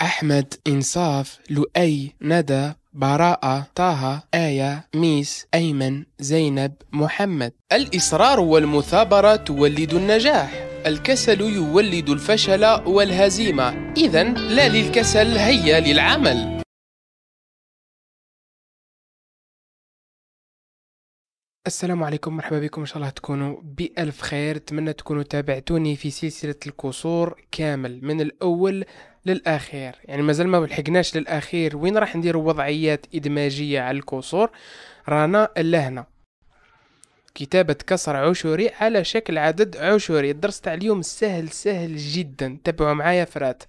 أحمد إنصاف لؤي ندى براءة طه آية ميس أيمن زينب محمد الإصرار والمثابرة تولد النجاح الكسل يولد الفشل والهزيمة إذا لا للكسل هيا للعمل السلام عليكم مرحبا بكم ان شاء الله تكونوا بألف خير اتمنى تكونوا تابعتوني في سلسلة الكسور كامل من الأول للاخير يعني مازال ما لحقناش للاخير وين راح نديروا وضعيات ادماجيه على الكسور رانا لهنا كتابة كسر عشري على شكل عدد عشري الدرس تاع اليوم سهل سهل جدا تابعوا معايا فرات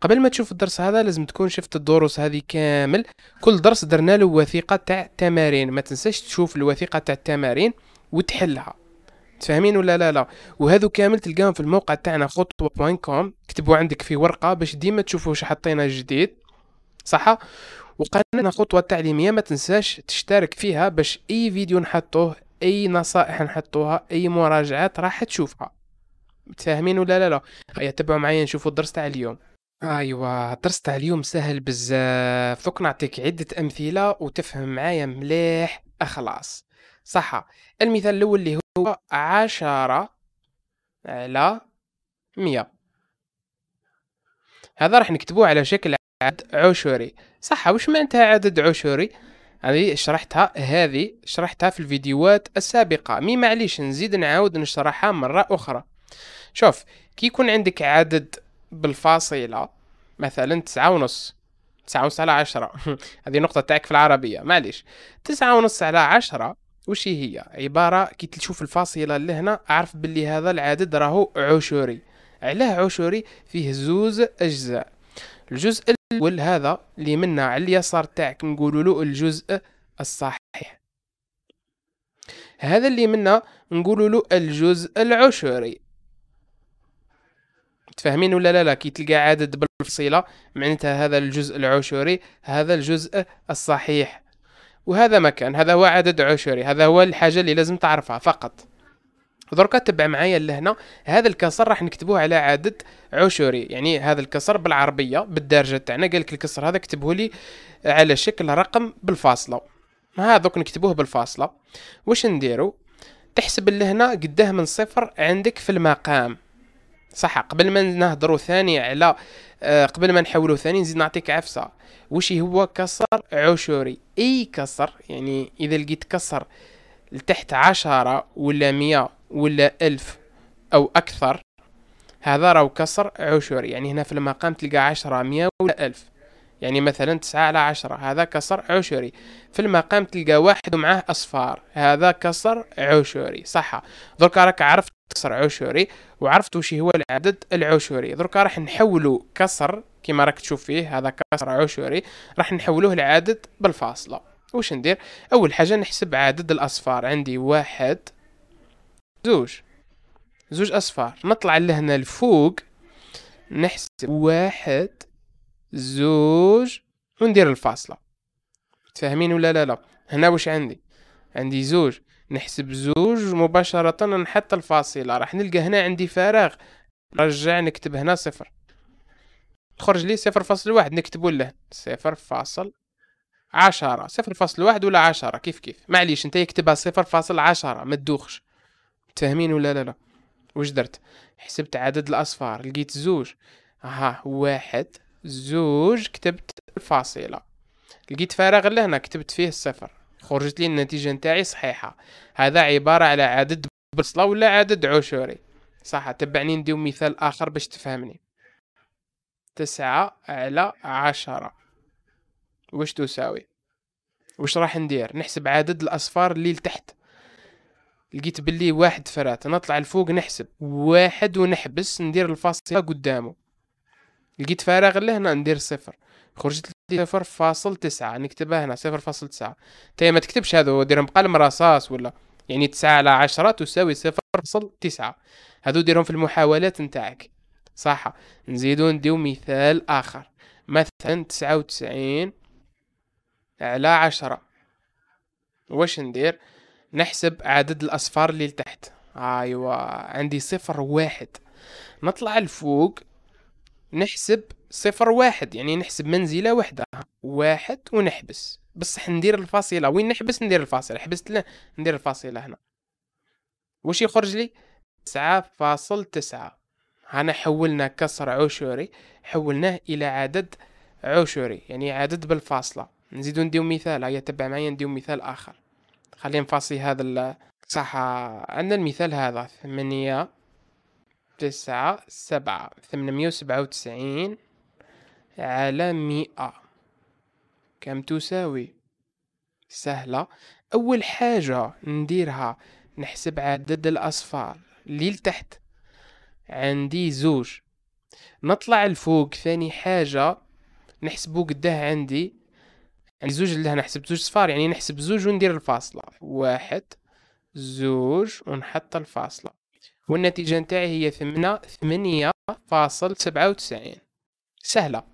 قبل ما تشوف الدرس هذا لازم تكون شفت الدروس هذه كامل كل درس درنا له وثيقة تاع تمارين ما تنساش تشوف الوثيقة تاع التمارين وتحلها تفهمين ولا لا لا وهذو كامل تلقاهم في الموقع تاعنا خطوه بوين كوم كتبوا عندك في ورقه باش ديما تشوفوا واش حطينا جديد صح وقناتنا خطوه تعليميه ما تنساش تشترك فيها باش اي فيديو نحطوه اي نصائح نحطوها اي مراجعات راح تشوفها متفاهمين ولا لا لا هيا تبعوا معايا نشوفوا الدرس تاع اليوم ايوا الدرس تاع اليوم سهل بزاف دوك نعطيك عده امثله وتفهم معايا مليح اخلاص صح المثال الاول اللي هو عشرة على مية هذا راح نكتبوه على شكل عدد عشري صح وش معناتها عدد عشري هذه شرحتها هذه شرحتها في الفيديوهات السابقة مي معليش نزيد نعاود نشرحها مرة أخرى شوف كي يكون عندك عدد بالفاصلة مثلا تسعة ونص تسعة ونص على عشرة هذه نقطة تاعك في العربية معليش تسعة ونص على عشرة وش هي عباره كي تشوف الفاصله لهنا عرف باللي هذا العدد راهو عشوري علاه عشوري فيه زوز اجزاء الجزء الاول هذا اللي منا على اليسار تاعك نقولوا له الجزء الصحيح هذا اللي منا نقولوا له الجزء العشوري تفهمين ولا لا لا كي تلقى عدد بالفصيله معناتها هذا الجزء العشوري هذا الجزء الصحيح وهذا مكان هذا هو عدد عشري هذا هو الحاجه اللي لازم تعرفها فقط دركا تبع معايا لهنا هذا الكسر راح نكتبوه على عدد عشري يعني هذا الكسر بالعربيه بالدارجه تاعنا قالك الكسر هذا كتبه لي على شكل رقم بالفاصله ها هذوك نكتبوه بالفاصله واش نديرو تحسب لهنا قداه من صفر عندك في المقام صح قبل ما نهضروا ثاني على آه، قبل ما نحولوا ثاني نزيد نعطيك عفسه واش هو كسر عشوري اي كسر يعني اذا لقيت كسر لتحت عشرة ولا مية ولا ألف أو أكثر هذا راهو كسر عشوري يعني هنا في المقام تلقى عشرة مية ولا ألف يعني مثلا تسعة على عشرة هذا كسر عشري في المقام تلقى واحد ومعاه أصفار هذا كسر عشري صح درك راك عرفت كسر عشري وعرفت وش هو العدد العشري درك راح نحولو كسر كما راك تشوف فيه هذا كسر عشري راح نحولوه لعدد بالفاصلة وش ندير أول حاجة نحسب عدد الأصفار عندي واحد زوج زوج أصفار نطلع لهنا لفوق نحسب واحد زوج وندير الفاصله تفهمين ولا لا لا هنا واش عندي عندي زوج نحسب زوج مباشرة نحط الفاصلة راح نلقى هنا عندي فراغ رجع نكتب هنا صفر تخرج لي صفر فاصل واحد نكتبو له صفر فاصل عشرة صفر فاصل واحد ولا عشرة كيف كيف معليش انت يكتبها صفر فاصل عشرة ما تدوخش تفهمين ولا لا لا واش درت حسبت عدد الاصفار لقيت زوج ها واحد زوج كتبت الفاصله لقيت فراغ لهنا كتبت فيه الصفر خرجت لي النتيجه نتاعي صحيحه هذا عباره على عدد بصله ولا عدد عشوري صح تبعني نديو مثال اخر باش تفهمني تسعة على عشرة واش تساوي واش راح ندير نحسب عدد الاصفار اللي لتحت لقيت بلي واحد فرات نطلع لفوق نحسب واحد ونحبس ندير الفاصله قدامه لقيت له لهنا ندير صفر خرجت لي صفر فاصل تسعة نكتبها هنا صفر فاصل تسعة تاي طيب، ما تكتبش هذا ديرهم قلم رصاص ولا يعني تسعة على عشرة تساوي صفر فاصل تسعة هذو ديرهم في المحاولات نتاعك صح نزيدو نديو مثال آخر مثلا تسعة وتسعين على عشرة واش ندير نحسب عدد الأصفار اللي لتحت أيوا عندي صفر واحد نطلع لفوق نحسب صفر واحد يعني نحسب منزلة وحدة واحد ونحبس بصح ندير الفاصلة وين نحبس ندير الفاصلة حبست لا ندير الفاصلة هنا واش يخرج لي تسعة فاصل تسعة هنا حولنا كسر عشوري حولناه إلى عدد عشوري يعني عدد بالفاصلة نزيدو نديو مثال هيا تبع معايا نديو مثال آخر خلينا نفاصل هذا صح عندنا المثال هذا ثمانية تسعة سبعة ثمانمية وسبعة وتسعين على مئة كم تساوي سهلة أول حاجة نديرها نحسب عدد الأصفار اللي لتحت عندي زوج نطلع الفوق ثاني حاجة نحسبو قده عندي عندي زوج لهنا نحسب زوج صفار يعني نحسب زوج وندير الفاصلة واحد زوج ونحط الفاصلة والنتيجة نتاعي هي ثمنة ثمانية فاصل سبعة وتسعين سهلة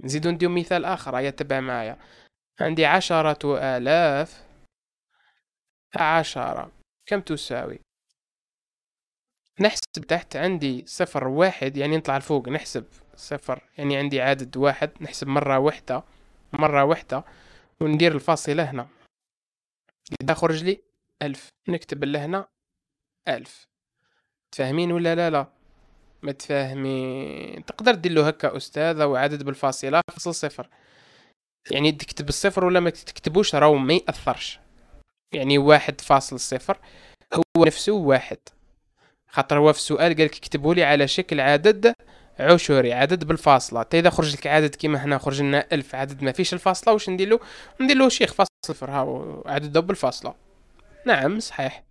نزيدو نديو مثال آخر هيا تبع معايا عندي عشرة آلاف عشرة كم تساوي نحسب تحت عندي صفر واحد يعني نطلع لفوق نحسب صفر يعني عندي عدد واحد نحسب مرة واحدة مرة واحدة وندير الفاصلة هنا يخرج لي ألف نكتب لهنا ألف تفاهمين ولا لا لا ما تفاهمين تقدر دير له هكا استاذ او عدد بالفاصله فاصل صفر يعني تكتب الصفر ولا ما تكتبوش راهو ما ياثرش يعني واحد فاصل صفر هو نفسه واحد خاطر هو في السؤال قالك اكتبه لي على شكل عدد عشري عدد بالفاصله حتى اذا خرج لك عدد كيما هنا خرج لنا ألف عدد ما فيش الفاصله واش ندير له ندير له شيخ فاصل صفر هاو عدد بالفاصله نعم صحيح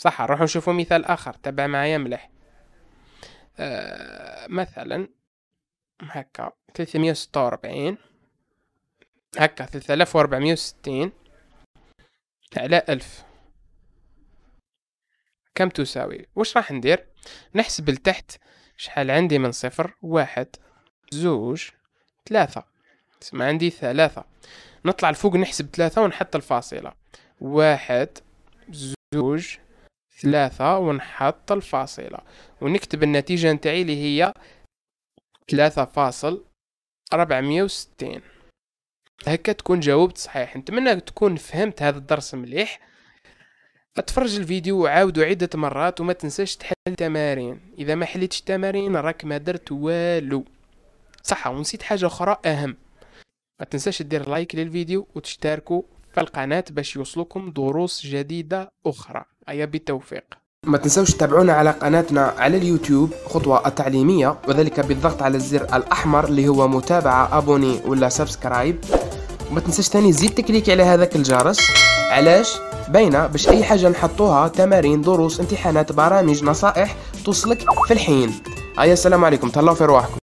صح نروحو نشوفو مثال آخر تبع معايا مليح آه مثلا هكا ثلاثمية هكا 3460 على ألف كم تساوي واش راح ندير نحسب لتحت شحال عندي من صفر واحد زوج ثلاثة تسمى عندي ثلاثة نطلع لفوق نحسب ثلاثة ونحط الفاصلة واحد زوج ثلاثة ونحط الفاصلة ونكتب النتيجة نتاعي اللي هي ثلاثة فاصل ربعمية وستين هكا تكون جاوبت صحيح نتمنى تكون فهمت هذا الدرس مليح اتفرج الفيديو وعاودو عدة مرات وما تنساش تحل التمارين اذا ما حليتش التمارين راك ما درت والو صح ونسيت حاجة اخرى اهم ما تنساش دير لايك للفيديو وتشتركوا فالقناة باش يوصلكم دروس جديدة أخرى أيا بالتوفيق ما تنسوش تتابعونا على قناتنا على اليوتيوب خطوة التعليمية وذلك بالضغط على الزر الأحمر اللي هو متابعة أبوني ولا سبسكرايب وما تنساش تاني زيد تكليك على هذاك الجرس علاش باينة باش أي حاجة نحطوها تمارين دروس امتحانات برامج نصائح توصلك في الحين أيا السلام عليكم تهلاو في رواحكم